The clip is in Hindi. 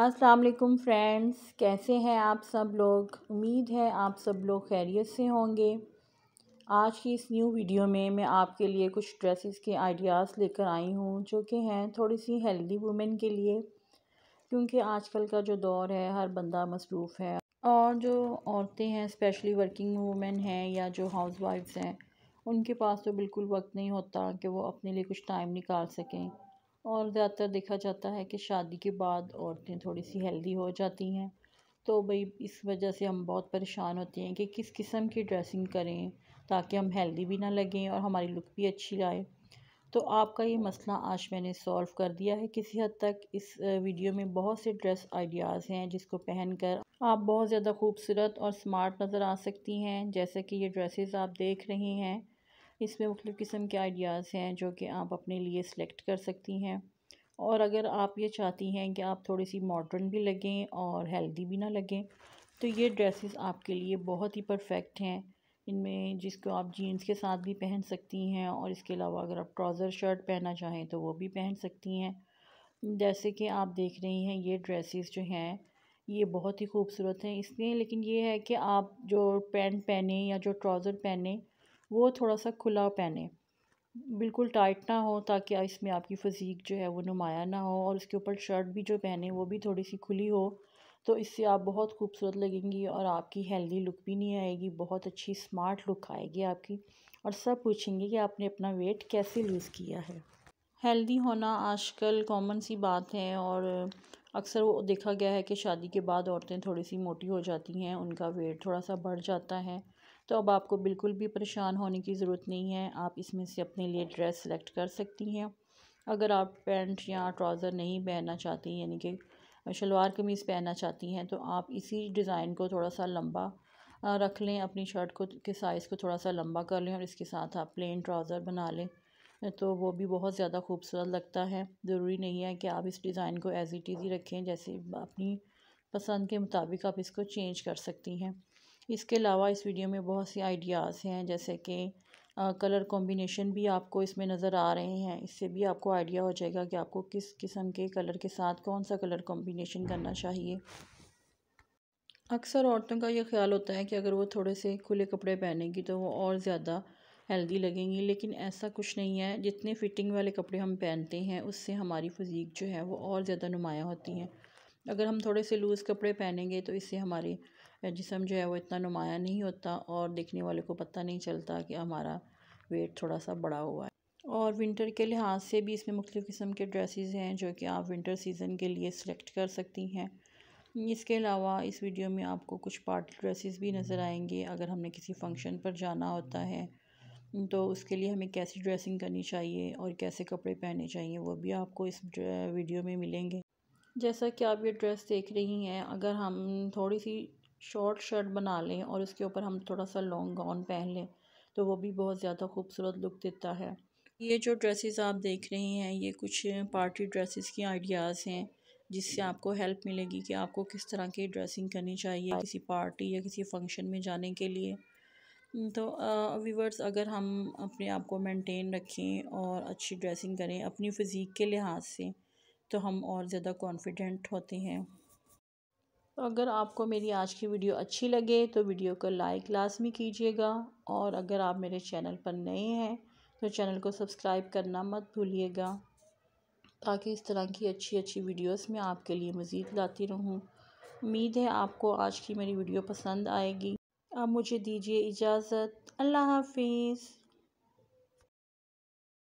अस्सलाम वालेकुम फ्रेंड्स कैसे हैं आप सब लोग उम्मीद है आप सब लोग खैरियत से होंगे आज की इस न्यू वीडियो में मैं आपके लिए कुछ ड्रेसेस के आइडियाज़ लेकर आई हूँ जो कि हैं थोड़ी सी हेल्दी वुमेन के लिए क्योंकि आजकल का जो दौर है हर बंदा मसरूफ़ है और जो औरतें हैं स्पेशली वर्किंग वुमेन हैं या जो हाउस वाइफ्स हैं उनके पास तो बिल्कुल वक्त नहीं होता कि वो अपने लिए कुछ टाइम निकाल सकें और ज़्यादातर देखा जाता है कि शादी के बाद औरतें थोड़ी सी हेल्दी हो जाती हैं तो भाई इस वजह से हम बहुत परेशान होते हैं कि किस किस्म की ड्रेसिंग करें ताकि हम हेल्दी भी ना लगें और हमारी लुक भी अच्छी आए तो आपका ये मसला आज मैंने सॉल्व कर दिया है किसी हद तक इस वीडियो में बहुत से ड्रेस आइडियाज़ हैं जिसको पहनकर आप बहुत ज़्यादा खूबसूरत और स्मार्ट नज़र आ सकती हैं जैसे कि ये ड्रेसेस आप देख रही हैं इसमें मुख्तु किस्म के आइडियाज़ हैं जो कि आप अपने लिए सिलेक्ट कर सकती हैं और अगर आप ये चाहती हैं कि आप थोड़ी सी मॉडर्न भी लगें और हेल्दी भी ना लगें तो ये ड्रेसेस आपके लिए बहुत ही परफेक्ट हैं इनमें जिसको आप जीन्स के साथ भी पहन सकती हैं और इसके अलावा अगर आप ट्राउज़र शर्ट पहनना चाहें तो वो भी पहन सकती हैं जैसे कि आप देख रही हैं ये ड्रेसेस जो हैं ये बहुत ही खूबसूरत हैं इसलिए लेकिन ये है कि आप जो पैंट पहने या जो ट्राउज़र पहने वो थोड़ा सा खुला पहने बिल्कुल टाइट ना हो ताकि इसमें आपकी फ़जीक जो है वो नुमाया ना हो और उसके ऊपर शर्ट भी जो पहने वो भी थोड़ी सी खुली हो तो इससे आप बहुत खूबसूरत लगेंगी और आपकी हेल्दी लुक भी नहीं आएगी बहुत अच्छी स्मार्ट लुक आएगी आपकी और सब पूछेंगे कि आपने अपना वेट कैसे लूज़ किया है हेल्दी होना आजकल कॉमन सी बात है और अक्सर वो देखा गया है कि शादी के बाद औरतें थोड़ी सी मोटी हो जाती हैं उनका वेट थोड़ा सा बढ़ जाता है तो अब आपको बिल्कुल भी परेशान होने की ज़रूरत नहीं है आप इसमें से अपने लिए ड्रेस सेलेक्ट कर सकती हैं अगर आप पैंट या ट्राउज़र नहीं पहनना चाहती यानी कि शलवार कमीज़ पहनना चाहती हैं तो आप इसी डिज़ाइन को थोड़ा सा लंबा रख लें अपनी शर्ट को के साइज़ को थोड़ा सा लंबा कर लें और इसके साथ आप प्लेन ट्राउज़र बना लें तो वो भी बहुत ज़्यादा खूबसूरत लगता है ज़रूरी नहीं है कि आप इस डिज़ाइन को एज़ इट इज़ ही रखें जैसे अपनी पसंद के मुताबिक आप इसको चेंज कर सकती हैं इसके अलावा इस वीडियो में बहुत से आइडियाज़ हैं जैसे कि कलर कॉम्बिनेशन भी आपको इसमें नज़र आ रहे हैं इससे भी आपको आइडिया हो जाएगा कि आपको किस किस्म के कलर के साथ कौन सा कलर कॉम्बिनेशन करना चाहिए अक्सर औरतों का ये ख्याल होता है कि अगर वो थोड़े से खुले कपड़े पहनेंगी तो वो और ज़्यादा हेल्दी लगेंगी लेकिन ऐसा कुछ नहीं है जितने फ़िटिंग वाले कपड़े हम पहनते हैं उससे हमारी फजीक जो है वो और ज़्यादा नुमाया होती हैं अगर हम थोड़े से लूज़ कपड़े पहनेंगे तो इससे हमारे जिसम जो है वो इतना नुमाया नहीं होता और देखने वाले को पता नहीं चलता कि हमारा वेट थोड़ा सा बड़ा हुआ है और विंटर के लिहाज से भी इसमें मुख्तु किस्म के ड्रेसेस हैं जो कि आप विंटर सीज़न के लिए सिलेक्ट कर सकती हैं इसके अलावा इस वीडियो में आपको कुछ पार्टी ड्रेसेस भी नज़र आएंगे अगर हमने किसी फंक्शन पर जाना होता है तो उसके लिए हमें कैसी ड्रेसिंग करनी चाहिए और कैसे कपड़े पहने चाहिए वो भी आपको इस वीडियो में मिलेंगे जैसा कि आप ये ड्रेस देख रही हैं अगर हम थोड़ी सी शॉर्ट शर्ट बना लें और उसके ऊपर हम थोड़ा सा लॉन्ग गाउन पहन लें तो वो भी बहुत ज़्यादा खूबसूरत लुक देता है ये जो ड्रेसेस आप देख रही हैं ये कुछ पार्टी ड्रेसेस की आइडियाज़ हैं जिससे आपको हेल्प मिलेगी कि आपको किस तरह की ड्रेसिंग करनी चाहिए किसी पार्टी या किसी फंक्शन में जाने के लिए तो वीवर्स अगर हम अपने आप को मेंटेन रखें और अच्छी ड्रेसिंग करें अपनी फ़िज़ीक के लिहाज से तो हम और ज़्यादा कॉन्फिडेंट होते हैं तो अगर आपको मेरी आज की वीडियो अच्छी लगे तो वीडियो को लाइक लाजमी कीजिएगा और अगर आप मेरे चैनल पर नए हैं तो चैनल को सब्सक्राइब करना मत भूलिएगा ताकि इस तरह की अच्छी अच्छी वीडियोस मैं आपके लिए मज़ीद लाती रहूं उम्मीद है आपको आज की मेरी वीडियो पसंद आएगी आप मुझे दीजिए इजाज़त अल्लाह हाफिज़